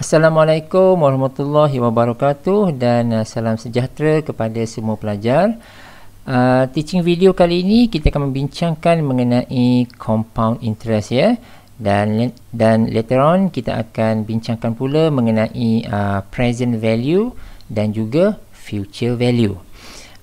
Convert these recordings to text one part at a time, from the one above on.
Assalamualaikum warahmatullahi wabarakatuh dan uh, salam sejahtera kepada semua pelajar. Uh, teaching video kali ini kita akan membincangkan mengenai compound interest ya dan dan later on kita akan bincangkan pula mengenai uh, present value dan juga future value.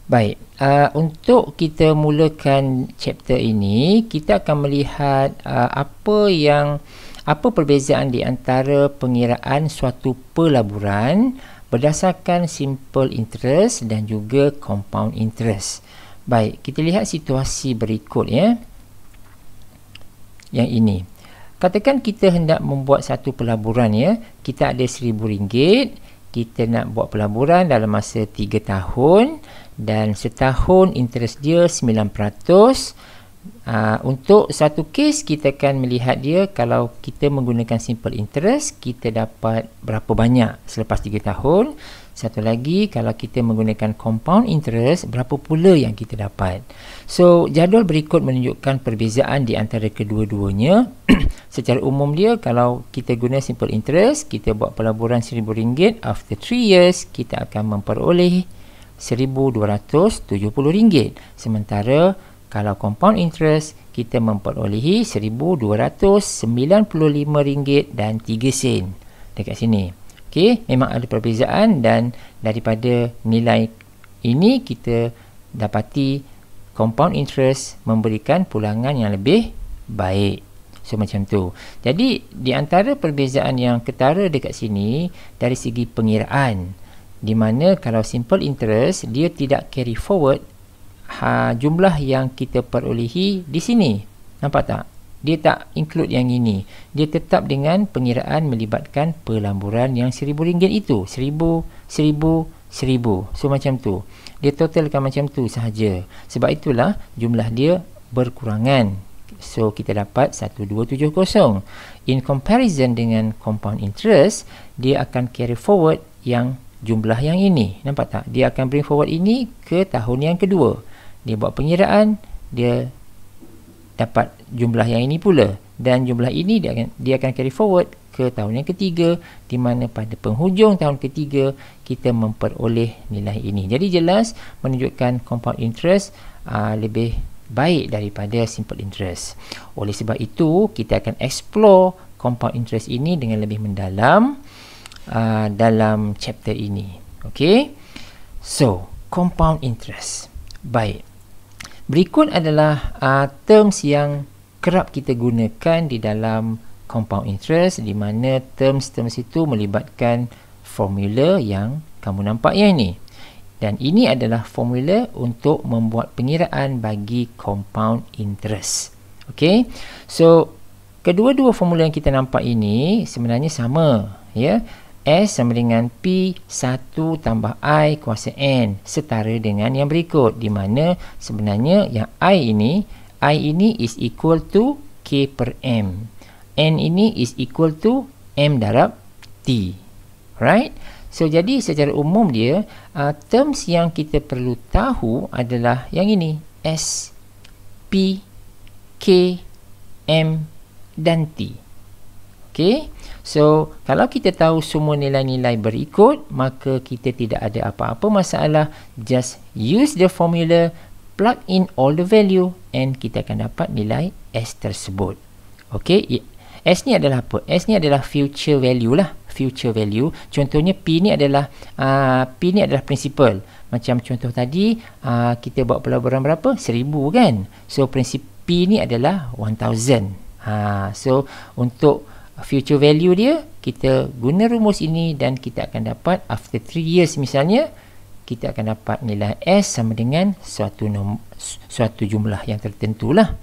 Baik, uh, untuk kita mulakan chapter ini kita akan melihat uh, apa yang apa perbezaan di antara pengiraan suatu pelaburan berdasarkan simple interest dan juga compound interest? Baik, kita lihat situasi berikut ya. Yang ini. Katakan kita hendak membuat satu pelaburan ya. Kita ada rm ringgit. kita nak buat pelaburan dalam masa 3 tahun dan setahun interest dia 9%. Uh, untuk satu kes kita akan melihat dia kalau kita menggunakan simple interest kita dapat berapa banyak selepas 3 tahun. Satu lagi kalau kita menggunakan compound interest berapa pula yang kita dapat. So jadual berikut menunjukkan perbezaan di antara kedua-duanya. Secara umum dia kalau kita guna simple interest kita buat pelaburan RM1,000 after 3 years kita akan memperoleh RM1,270 sementara RM1,270 kalau compound interest, kita memperolehi RM1,295 dan 3 sen dekat sini. Okay, memang ada perbezaan dan daripada nilai ini kita dapati compound interest memberikan pulangan yang lebih baik. So macam tu. Jadi di antara perbezaan yang ketara dekat sini dari segi pengiraan di mana kalau simple interest dia tidak carry forward ha, jumlah yang kita perolehi di sini. Nampak tak? Dia tak include yang ini. Dia tetap dengan pengiraan melibatkan pelamburan yang seribu ringgit itu. Seribu, seribu, seribu. So macam tu. Dia totalkan macam tu sahaja. Sebab itulah jumlah dia berkurangan. So kita dapat 1270. In comparison dengan compound interest, dia akan carry forward yang jumlah yang ini. Nampak tak? Dia akan bring forward ini ke tahun yang kedua dia buat pengiraan dia dapat jumlah yang ini pula dan jumlah ini dia akan dia akan carry forward ke tahun yang ketiga di mana pada penghujung tahun ketiga kita memperoleh nilai ini jadi jelas menunjukkan compound interest uh, lebih baik daripada simple interest oleh sebab itu kita akan explore compound interest ini dengan lebih mendalam uh, dalam chapter ini okey so compound interest baik Berikut adalah uh, terms yang kerap kita gunakan di dalam compound interest di mana terms-terms itu melibatkan formula yang kamu nampak yang ini. Dan ini adalah formula untuk membuat pengiraan bagi compound interest. Okay, so kedua-dua formula yang kita nampak ini sebenarnya sama. Ya, yeah? S sama dengan P1 tambah I kuasa N setara dengan yang berikut di mana sebenarnya yang I ini I ini is equal to K per M N ini is equal to M darab T right so jadi secara umum dia uh, terms yang kita perlu tahu adalah yang ini S P K M dan T okay So, kalau kita tahu semua nilai-nilai berikut, maka kita tidak ada apa-apa masalah. Just use the formula, plug in all the value and kita akan dapat nilai S tersebut. Okay, S ni adalah apa? S ni adalah future value lah. Future value. Contohnya P ni adalah uh, P ni adalah principal. Macam contoh tadi, uh, kita buat pelaburan berapa? Seribu kan? So, prinsip P ni adalah 1,000. Ha, ah, so, untuk future value dia kita guna rumus ini dan kita akan dapat after 3 years misalnya kita akan dapat nilai S sama dengan suatu nom, suatu jumlah yang tertentu lah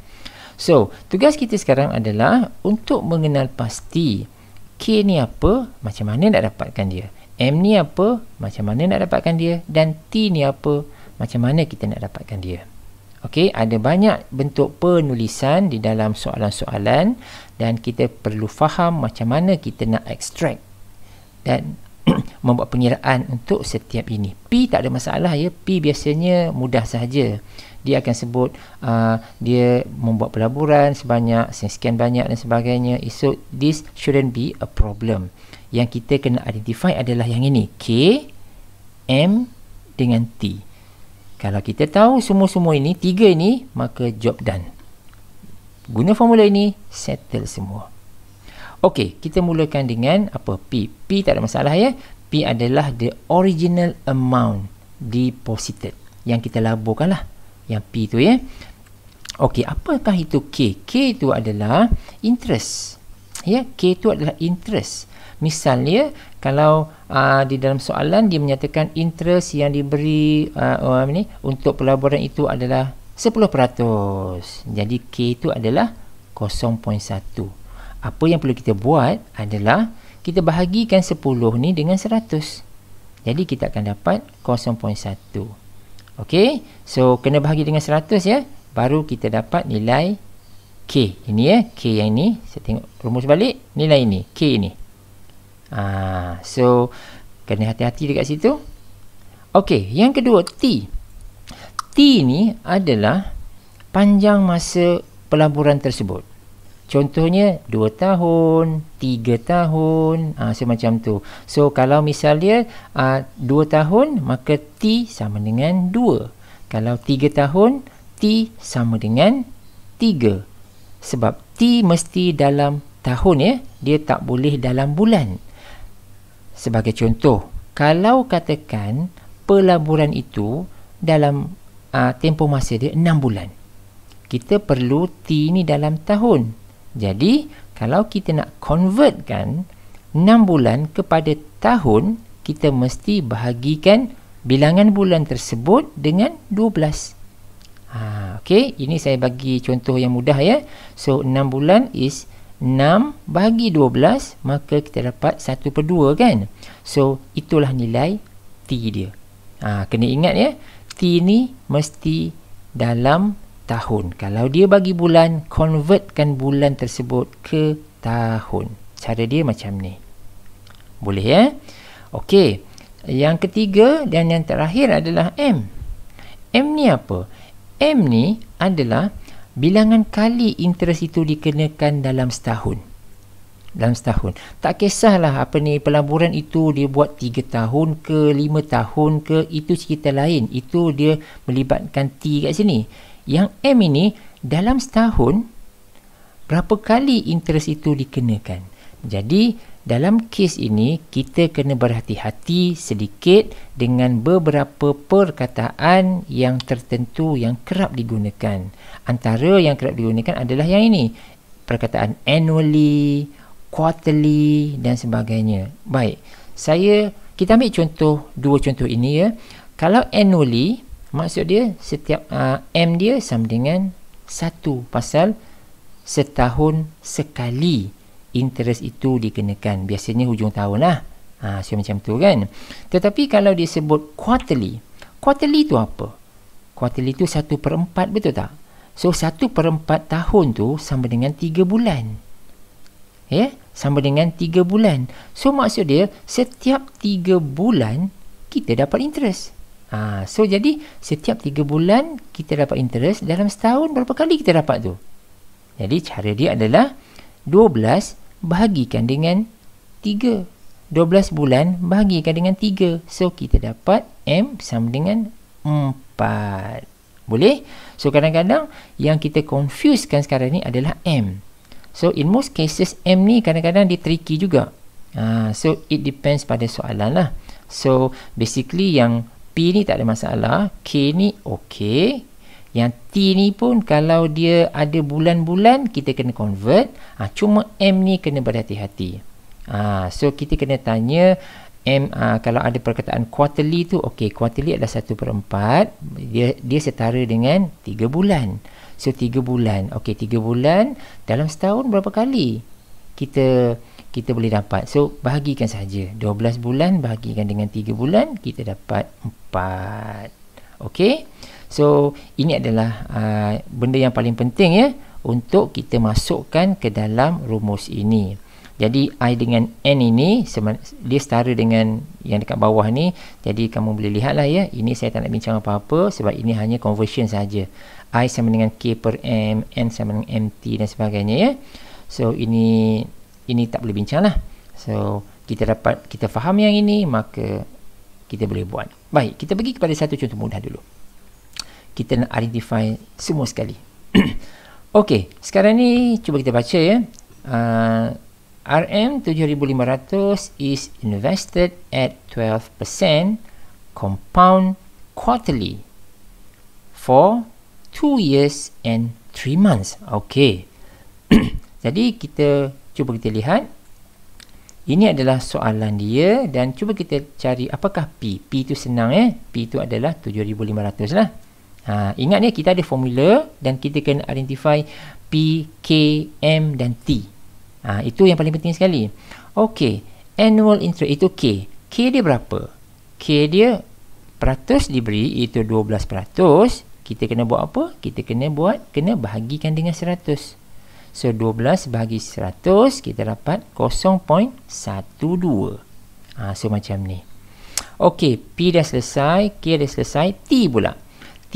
so tugas kita sekarang adalah untuk mengenal pasti K ni apa macam mana nak dapatkan dia M ni apa macam mana nak dapatkan dia dan T ni apa macam mana kita nak dapatkan dia Okey, ada banyak bentuk penulisan di dalam soalan-soalan dan kita perlu faham macam mana kita nak extract dan membuat pengiraan untuk setiap ini. P tak ada masalah ya. P biasanya mudah sahaja. Dia akan sebut uh, dia membuat pelaburan sebanyak, sekian banyak dan sebagainya. So, this shouldn't be a problem. Yang kita kena identify adalah yang ini. K, M dengan T. Kalau kita tahu semua-semua ini, tiga ini, maka job done. Guna formula ini, settle semua. Okey, kita mulakan dengan apa P. P tak ada masalah ya. P adalah the original amount deposited yang kita laburkan lah. Yang P tu ya. Okey, apakah itu K? K itu adalah interest. Ya, K itu adalah interest. Misalnya, kalau uh, di dalam soalan dia menyatakan interest yang diberi uh, um, ni, untuk pelaburan itu adalah 10%. Jadi K itu adalah 0.1. Apa yang perlu kita buat adalah kita bahagikan 10 ni dengan 100. Jadi kita akan dapat 0.1. Okey, so kena bahagi dengan 100 ya. Baru kita dapat nilai K. Ini ya, K yang ini. Saya tengok rumus balik. Nilai ini, K ini. 0.1. Ah, so kena hati-hati dekat situ. Okey, yang kedua T. T ni adalah panjang masa pelaburan tersebut. Contohnya 2 tahun, 3 tahun, ah ha, so macam tu. So kalau misalnya dia ha, tahun maka T sama dengan 2. Kalau 3 tahun, T sama dengan 3. Sebab T mesti dalam tahun ya, dia tak boleh dalam bulan. Sebagai contoh, kalau katakan pelaburan itu dalam uh, tempoh masa dia enam bulan. Kita perlu T ni dalam tahun. Jadi, kalau kita nak convertkan enam bulan kepada tahun, kita mesti bahagikan bilangan bulan tersebut dengan 12. Ha, okay, ini saya bagi contoh yang mudah ya. So, 6 bulan is 6 bahagi 12 maka kita dapat 1 per 2 kan so itulah nilai T dia ha, kena ingat ya T ni mesti dalam tahun kalau dia bagi bulan convertkan bulan tersebut ke tahun cara dia macam ni boleh ya ok yang ketiga dan yang terakhir adalah M M ni apa? M ni adalah bilangan kali interest itu dikenakan dalam setahun dalam setahun tak kisahlah apa ni pelaburan itu dia buat 3 tahun ke 5 tahun ke itu cerita lain itu dia melibatkan T kat sini yang M ini dalam setahun berapa kali interest itu dikenakan jadi dalam kes ini kita kena berhati-hati sedikit dengan beberapa perkataan yang tertentu yang kerap digunakan. Antara yang kerap digunakan adalah yang ini. Perkataan annually, quarterly dan sebagainya. Baik. Saya kita ambil contoh dua contoh ini ya. Kalau annually maksud dia setiap uh, M dia sama dengan satu pasal setahun sekali interest itu dikenakan biasanya hujung tahun lah ha, so macam tu kan tetapi kalau disebut quarterly quarterly itu apa quarterly itu satu per empat betul tak so satu per empat tahun tu sama dengan tiga bulan ya yeah? sama dengan tiga bulan so maksud dia setiap tiga bulan kita dapat interest ha, so jadi setiap tiga bulan kita dapat interest dalam setahun berapa kali kita dapat tu jadi cara dia adalah bahagikan dengan 3. 12 bulan bahagikan dengan 3. So, kita dapat M sama dengan 4. Boleh? So, kadang-kadang yang kita confusekan sekarang ni adalah M. So, in most cases, M ni kadang-kadang dia tricky juga. Ha, so, it depends pada soalan lah. So, basically yang P ni tak ada masalah. K ni okay. Yang T ni pun kalau dia ada bulan-bulan kita kena convert. Ha, cuma M ni kena berhati-hati. Ha, so kita kena tanya M ha, kalau ada perkataan quarterly tu okey quarterly adalah satu per 4 dia dia setara dengan tiga bulan. So tiga bulan. Okey tiga bulan dalam setahun berapa kali kita kita boleh dapat. So bahagikan saja 12 bulan bahagikan dengan 3 bulan kita dapat 4. Okey. So ini adalah uh, benda yang paling penting ya untuk kita masukkan ke dalam rumus ini. Jadi I dengan N ini dia setara dengan yang dekat bawah ni. Jadi kamu boleh lihatlah ya. Ini saya tak nak bincang apa-apa sebab ini hanya conversion saja. I sama dengan K per M, N sama dengan MT dan sebagainya ya. So ini ini tak boleh bincang lah. So kita dapat kita faham yang ini maka kita boleh buat. Baik, kita pergi kepada satu contoh mudah dulu kita nak identify semua sekali. Okey, sekarang ni cuba kita baca ya. Ah, uh, RM7500 is invested at 12% compound quarterly for 2 years and 3 months. Okey. Jadi kita cuba kita lihat ini adalah soalan dia dan cuba kita cari apakah P. P itu senang eh. P itu adalah 7500 lah. Ha, ingat ni kita ada formula dan kita kena identify P, K, M dan T. Ha, itu yang paling penting sekali. Okey, annual interest itu K. K dia berapa? K dia peratus diberi itu 12%. Kita kena buat apa? Kita kena buat, kena bahagikan dengan 100%. So, 12 bahagi 100, kita dapat 0.12. Ha, so, macam ni. Okey, P dah selesai, K dah selesai, T pula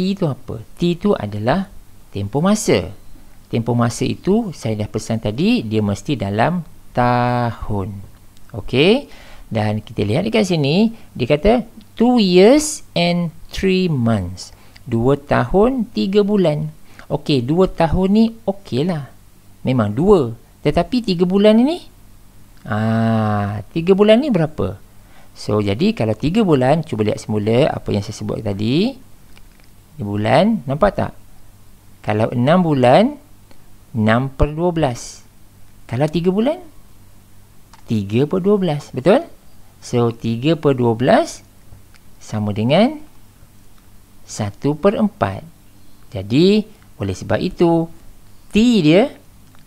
itu apa? T itu adalah tempoh masa. Tempoh masa itu saya dah pesan tadi dia mesti dalam tahun. Okey. Dan kita lihat dekat sini dia kata 2 years and 3 months. 2 tahun 3 bulan. Okey, 2 tahun ni okeylah. Memang 2. Tetapi 3 bulan ni Ah, 3 bulan ni berapa? So jadi kalau 3 bulan cuba lihat semula apa yang saya sebut tadi. Di bulan, nampak tak? Kalau 6 bulan, 6 per 12. Kalau 3 bulan, 3 per 12. Betul? So, 3 per 12 sama dengan 1 per 4. Jadi, oleh sebab itu, T dia,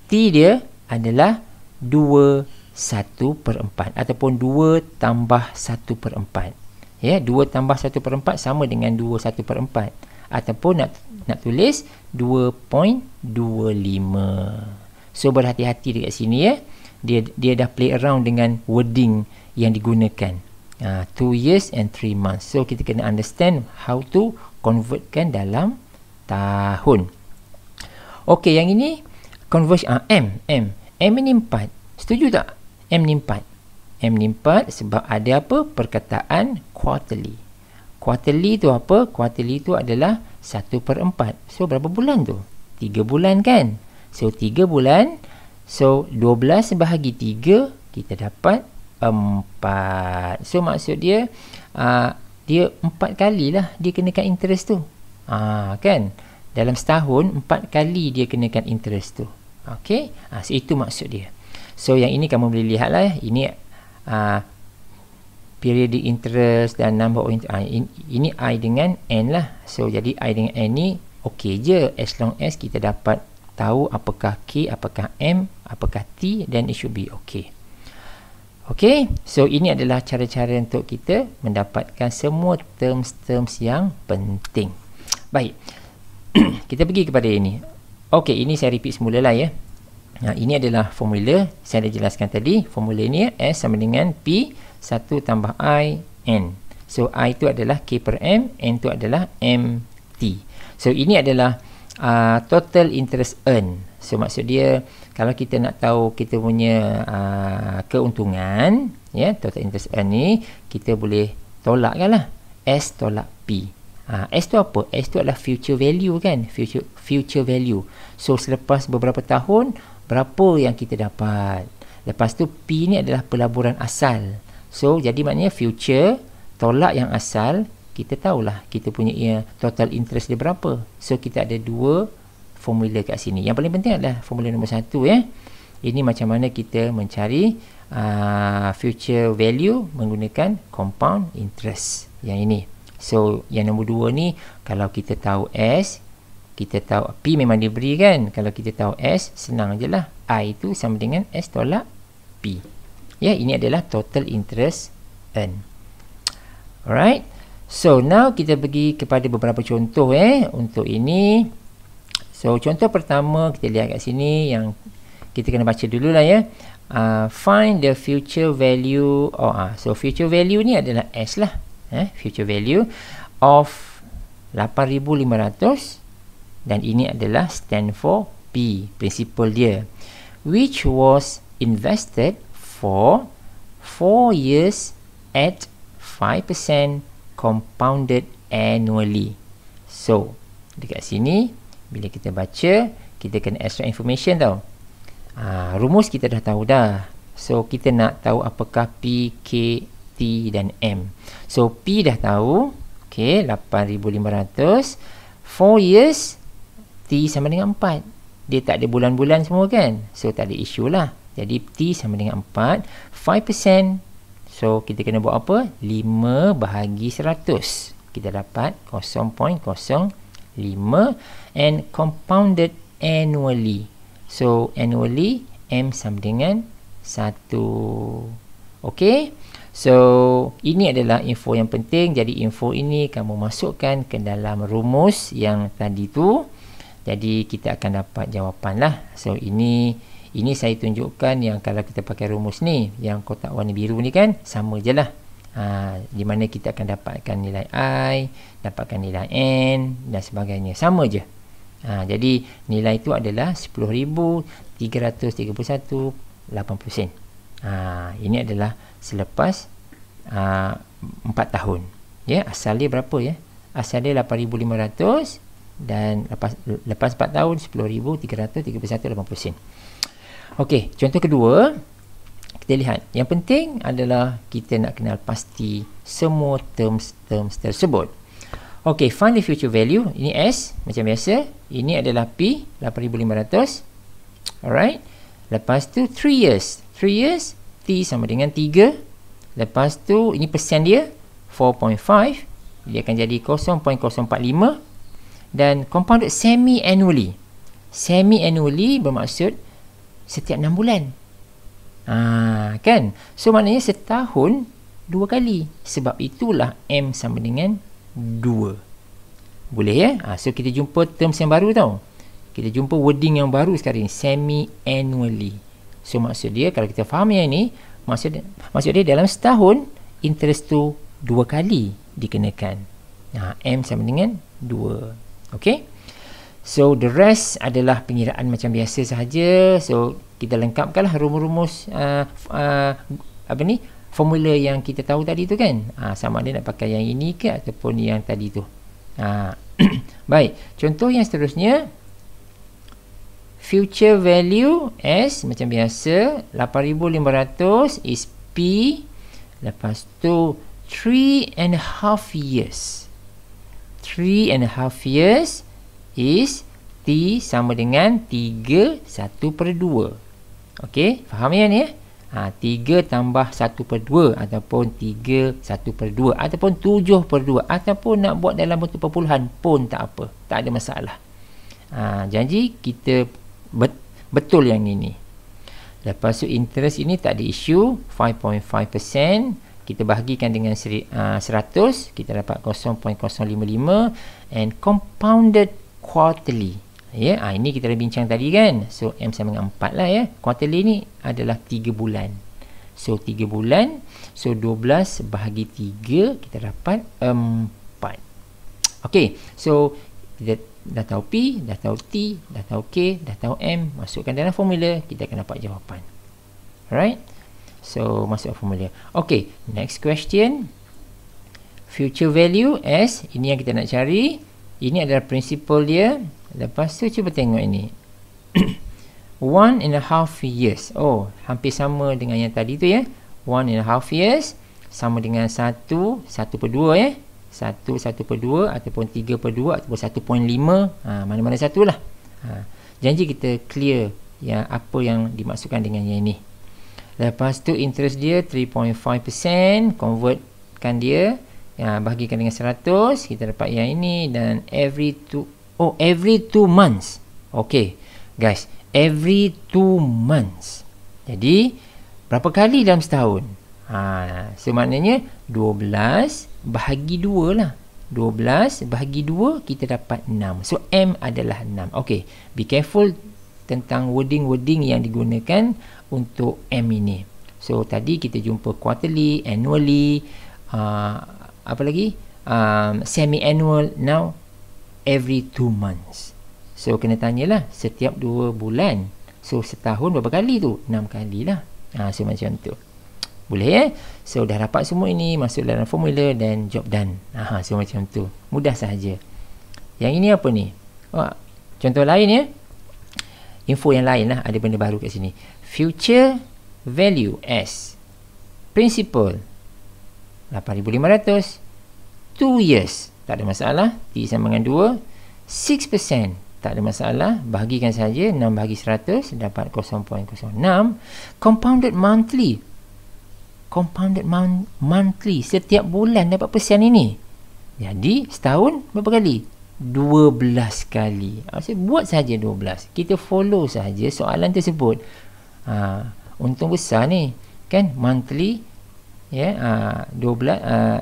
T dia adalah 2 1 per 4. Ataupun 2 tambah 1 per 4. Ya, 2 tambah 1 per 4 sama dengan 2 1 per 4 ataupun nak nak tulis 2.25. So berhati-hati dekat sini ya. Dia dia dah play around dengan wording yang digunakan. 2 uh, ah, years and 3 months. So kita kena understand how to convertkan dalam tahun. Okey, yang ini convert uh, ah, M M M ni 4. Setuju tak? M ni 4. M ni 4 sebab ada apa? Perkataan quarterly quarterly tu apa? Quarterly tu adalah 1 per 4. So, berapa bulan tu? 3 bulan kan? So, 3 bulan. So, 12 bahagi 3, kita dapat 4. So, maksud dia, uh, dia 4 lah dia kenakan interest tu. Ah uh, kan? Dalam setahun, 4 kali dia kenakan interest tu. Okay? Uh, ah, so, itu maksud dia. So, yang ini kamu boleh lihat lah. ya. Ini uh, periodic interest dan number of interest. Ha, in, ini I dengan N lah. So, jadi I dengan N ni okey je as long as kita dapat tahu apakah K, apakah M, apakah T dan it should be okay. Okay, so ini adalah cara-cara untuk kita mendapatkan semua terms-terms yang penting. Baik, kita pergi kepada ini. Okay, ini saya repeat semula lah ya. Nah, ini adalah formula saya dah jelaskan tadi. Formula ini S sama dengan P 1 tambah I N. So, I itu adalah K per M. N itu adalah M T. So, ini adalah uh, total interest earned. So, maksud dia kalau kita nak tahu kita punya uh, keuntungan, ya yeah, total interest earned ni, kita boleh tolakkan lah. S tolak P. Uh, S tu apa? S tu adalah future value kan? Future future value. So, selepas beberapa tahun, berapa yang kita dapat lepas tu P ni adalah pelaburan asal so jadi maknanya future tolak yang asal kita tahulah kita punya ya, total interest dia berapa so kita ada dua formula kat sini yang paling penting adalah formula nombor satu ya eh. ini macam mana kita mencari uh, future value menggunakan compound interest yang ini so yang nombor dua ni kalau kita tahu S kita tahu P memang diberi kan kalau kita tahu S senang je lah I itu sama dengan S tolak P ya ini adalah total interest n. alright so now kita pergi kepada beberapa contoh eh untuk ini so contoh pertama kita lihat kat sini yang kita kena baca dulu lah ya uh, find the future value oh uh, so future value ni adalah S lah eh future value of 8500 dan ini adalah stand for P principle dia which was invested for 4 years at 5% compounded annually so dekat sini bila kita baca kita kena extra information tau ha, rumus kita dah tahu dah so kita nak tahu apakah P K T dan M so P dah tahu okay, 8500 4 years T sama dengan 4. Dia tak ada bulan-bulan semua kan? So, tak ada isu lah. Jadi, T sama dengan 4. 5%. So, kita kena buat apa? 5 bahagi 100. Kita dapat 0.05. And compounded annually. So, annually M sama dengan 1. Okay? So, ini adalah info yang penting. Jadi, info ini kamu masukkan ke dalam rumus yang tadi tu jadi kita akan dapat jawapan lah so ini ini saya tunjukkan yang kalau kita pakai rumus ni yang kotak warna biru ni kan sama je lah ha, di mana kita akan dapatkan nilai I dapatkan nilai N dan sebagainya sama je ha, jadi nilai itu adalah 10,331.80 sen ha, ini adalah selepas uh, ha, 4 tahun ya asal dia berapa ya asal dia 8,500 dan lepas lepas 4 tahun 10331 sen. Okey, contoh kedua kita lihat. Yang penting adalah kita nak kenal pasti semua terms-terms tersebut. Okey, find the future value ini S macam biasa. Ini adalah P 8500. Alright. Lepas tu 3 years. 3 years T sama dengan 3. Lepas tu ini persen dia 4.5 dia akan jadi 0.045 dan compounded semi annually semi annually bermaksud setiap 6 bulan ah kan so maknanya setahun dua kali sebab itulah m sama dengan 2 boleh ya ah so kita jumpa terms yang baru tau kita jumpa wording yang baru sekarang semi annually so maksud dia kalau kita faham yang ini maksud maksud dia dalam setahun interest tu dua kali dikenakan nah ha, m sama dengan 2 Okay. So the rest adalah pengiraan macam biasa sahaja. So kita lengkapkanlah rumus-rumus uh, uh, apa ni? formula yang kita tahu tadi tu kan. Uh, sama ada nak pakai yang ini ke ataupun yang tadi tu. Uh. Baik. Contoh yang seterusnya future value S macam biasa 8500 is P lepas tu 3 and a half years three and a half years is T sama dengan 3 1 per 2. Okey, faham ya ni ya? Ha, 3 tambah 1 per 2 ataupun 3 1 per 2 ataupun 7 per 2 ataupun nak buat dalam bentuk perpuluhan pun tak apa. Tak ada masalah. Ha, janji kita bet betul yang ini. Lepas tu interest ini tak ada isu. 5.5% kita bahagikan dengan 100 uh, kita dapat 0.055 and compounded quarterly ya yeah, ini kita dah bincang tadi kan so m sama dengan 4 lah ya yeah. quarterly ni adalah 3 bulan so 3 bulan so 12 bahagi 3 kita dapat 4 okey so kita dah tahu p dah tahu t dah tahu k dah tahu m masukkan dalam formula kita akan dapat jawapan alright So masuk formula. Okay, next question. Future value S. Ini yang kita nak cari. Ini adalah principle dia. Lepas tu cuba tengok ini. one and a half years. Oh, hampir sama dengan yang tadi tu ya. One and a half years. Sama dengan satu. Satu per dua ya. Satu, satu per dua. Ataupun tiga per dua. Ataupun satu point lima. Ha, mana-mana satulah. Ha. Janji kita clear yang apa yang dimasukkan dengan yang ini. Lepas tu interest dia 3.5% Convertkan dia ya, Bahagikan dengan 100 Kita dapat yang ini Dan every 2 Oh every 2 months Okay Guys Every 2 months Jadi Berapa kali dalam setahun ha, So maknanya 12 Bahagi 2 lah 12 bahagi 2 kita dapat 6. So M adalah 6. Okay. Be careful tentang wording-wording yang digunakan untuk M ini e so tadi kita jumpa quarterly annually uh, apa lagi um, semi annual now every two months so kena tanyalah setiap dua bulan so setahun berapa kali tu enam kali lah ha, so macam tu boleh ya eh? so dah dapat semua ini masuk dalam formula dan job done ha, so macam tu mudah sahaja yang ini apa ni Oh, contoh lain ya eh? info yang lain lah ada benda baru kat sini future value as principal 8500 two years tak ada masalah t sama dengan 2 6% tak ada masalah bahagikan saja 6 bahagi 100 dapat 0.06 compounded monthly compounded mon- monthly setiap bulan dapat persen ini jadi setahun berapa kali 12 kali. Maksud ah, buat saja 12. Kita follow saja soalan tersebut. Ha, untung besar ni. Kan monthly ya yeah, uh, 12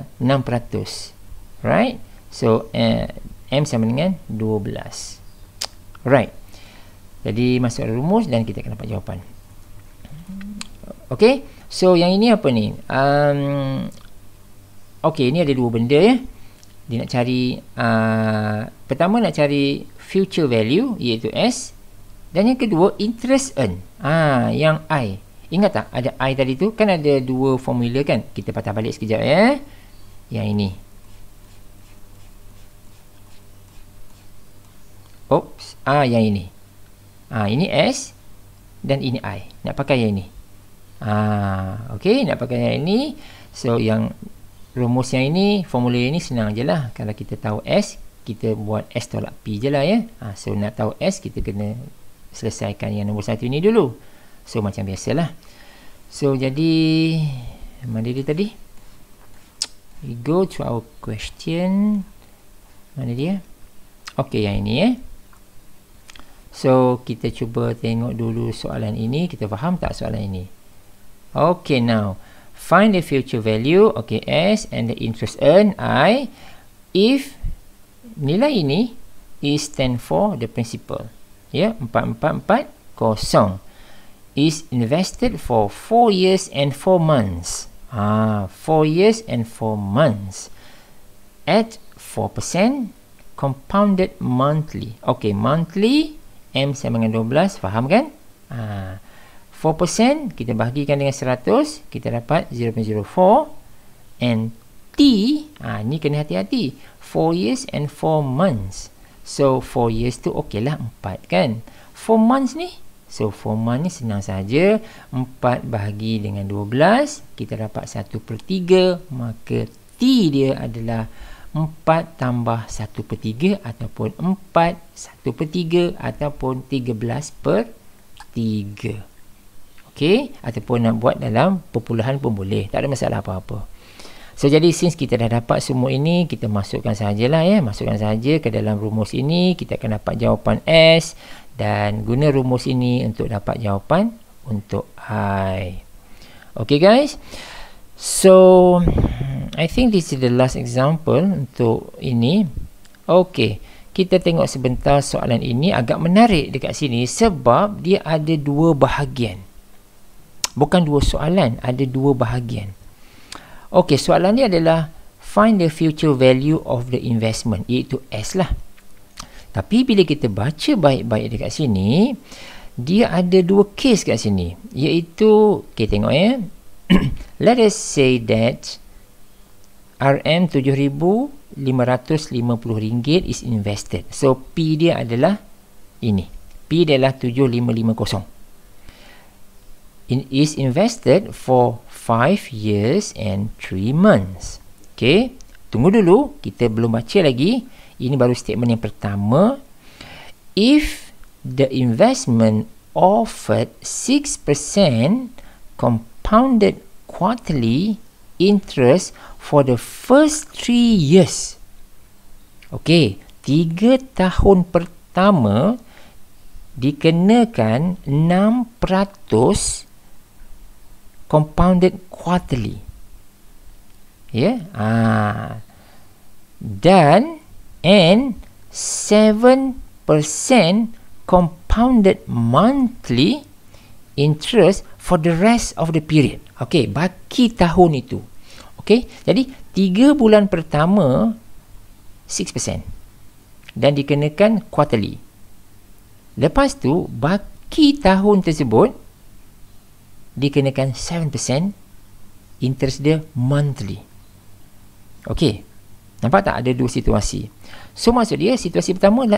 uh, 6%. Right? So uh, M sama dengan 12. right? Jadi masuk rumus dan kita akan dapat jawapan. Okay. So yang ini apa ni? Um, okay. Ini ada dua benda ya. Yeah? dia nak cari uh, pertama nak cari future value iaitu S dan yang kedua interest earn ah ha, yang I ingat tak ada I tadi tu kan ada dua formula kan kita patah balik sekejap ya eh? yang ini oops ah yang ini ah ini S dan ini I nak pakai yang ini ah okey nak pakai yang ini so yang rumus yang ini formula ini senang je lah kalau kita tahu S kita buat S tolak P je lah ya ha, so nak tahu S kita kena selesaikan yang nombor satu ini dulu so macam biasalah so jadi mana dia tadi we go to our question mana dia Okay, yang ini eh so kita cuba tengok dulu soalan ini kita faham tak soalan ini Okay, now find the future value okay s and the interest earned i if nilai ini is 10 for the principal ya yeah, 444 kosong is invested for 4 years and 4 months ah 4 years and 4 months at 4% compounded monthly okay monthly m sama dengan 12 faham kan ah 4% kita bahagikan dengan 100 kita dapat 0.04 and T ah ha, ni kena hati-hati 4 years and 4 months so 4 years tu okey lah 4 kan 4 months ni so 4 months ni senang saja 4 bahagi dengan 12 kita dapat 1 per 3 maka T dia adalah 4 tambah 1 per 3 ataupun 4 1 per 3 ataupun 13 per 3 okey ataupun nak buat dalam perpuluhan pun boleh tak ada masalah apa-apa so jadi since kita dah dapat semua ini kita masukkan sajalah ya masukkan saja ke dalam rumus ini kita akan dapat jawapan s dan guna rumus ini untuk dapat jawapan untuk i okey guys so i think this is the last example untuk ini okey kita tengok sebentar soalan ini agak menarik dekat sini sebab dia ada dua bahagian bukan dua soalan, ada dua bahagian. Okey, soalan ni adalah find the future value of the investment, iaitu S lah. Tapi bila kita baca baik-baik dekat sini, dia ada dua case kat sini, iaitu, okay tengok ya. Let us say that RM7,000 550 ringgit is invested. So P dia adalah ini. P dia adalah 7550 in, is invested for 5 years and 3 months. Okay, tunggu dulu. Kita belum baca lagi. Ini baru statement yang pertama. If the investment offered 6% compounded quarterly interest for the first 3 years. Okay, 3 tahun pertama dikenakan 6% compounded quarterly. Ya. Yeah? Ah. Dan and 7% compounded monthly interest for the rest of the period. Okey, baki tahun itu. Okey, jadi 3 bulan pertama 6% dan dikenakan quarterly. Lepas tu, baki tahun tersebut 7% dikenakan 7% interest dia monthly. Okey. Nampak tak ada dua situasi. So maksud dia situasi pertama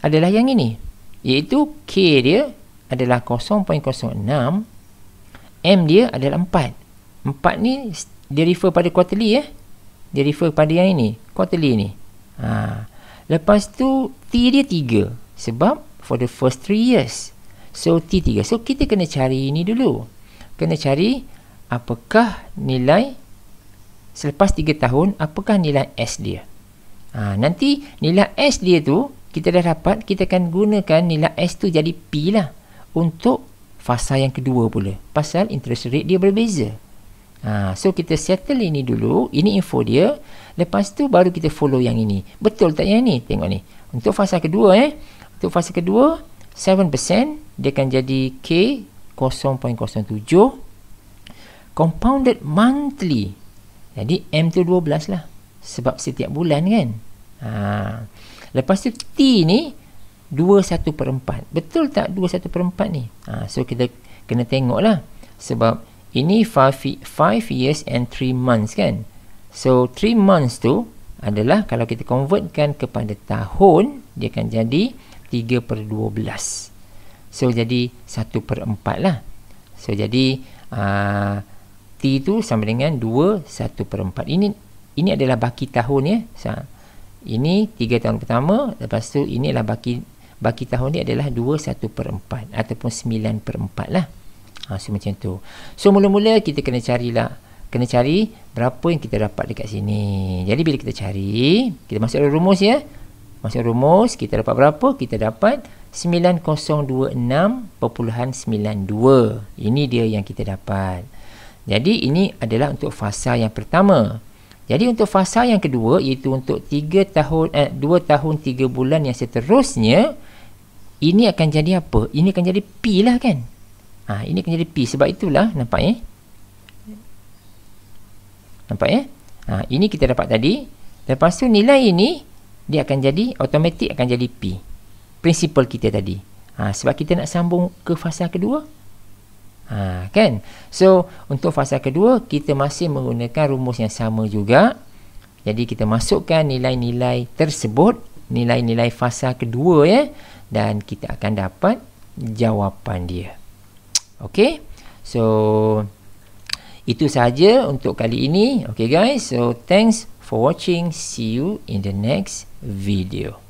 adalah yang ini. Iaitu K dia adalah 0.06 M dia adalah 4. 4 ni dia refer pada quarterly ya. Eh? Dia refer pada yang ini, quarterly ni. Ha. Lepas tu T dia 3 sebab for the first 3 years. So T3. So kita kena cari ini dulu kena cari apakah nilai selepas 3 tahun apakah nilai S dia ha, nanti nilai S dia tu kita dah dapat kita akan gunakan nilai S tu jadi P lah untuk fasa yang kedua pula pasal interest rate dia berbeza ha, so kita settle ini dulu ini info dia lepas tu baru kita follow yang ini betul tak yang ni tengok ni untuk fasa kedua eh untuk fasa kedua 7% dia akan jadi K 0.07 compounded monthly. Jadi M tu 12 lah. Sebab setiap bulan kan. Ha. Lepas tu T ni 21 per 4. Betul tak 21 per 4 ni? Ha. So kita kena tengok lah. Sebab ini 5 years and 3 months kan. So 3 months tu adalah kalau kita convertkan kepada tahun dia akan jadi 3 per 12. So jadi 1 per 4 lah So jadi uh, T tu sama dengan 2 1 per 4 Ini ini adalah baki tahun ya so, Ini 3 tahun pertama Lepas tu adalah baki Baki tahun ni adalah 2 1 per 4 Ataupun 9 per 4 lah ha, So macam tu So mula-mula kita kena carilah Kena cari berapa yang kita dapat dekat sini Jadi bila kita cari Kita masuk dalam rumus ya Masuk rumus kita dapat berapa Kita dapat 9026.92 ini dia yang kita dapat jadi ini adalah untuk fasa yang pertama jadi untuk fasa yang kedua iaitu untuk 3 tahun eh, 2 tahun 3 bulan yang seterusnya ini akan jadi apa ini akan jadi P lah kan ha, ini akan jadi P sebab itulah nampak eh nampak eh ha, ini kita dapat tadi lepas tu nilai ini dia akan jadi automatik akan jadi P prinsipal kita tadi. Ha, sebab kita nak sambung ke fasa kedua. Ha, kan? So, untuk fasa kedua, kita masih menggunakan rumus yang sama juga. Jadi, kita masukkan nilai-nilai tersebut, nilai-nilai fasa kedua ya. Dan kita akan dapat jawapan dia. Okay? So, itu sahaja untuk kali ini. Okay guys, so thanks for watching. See you in the next video.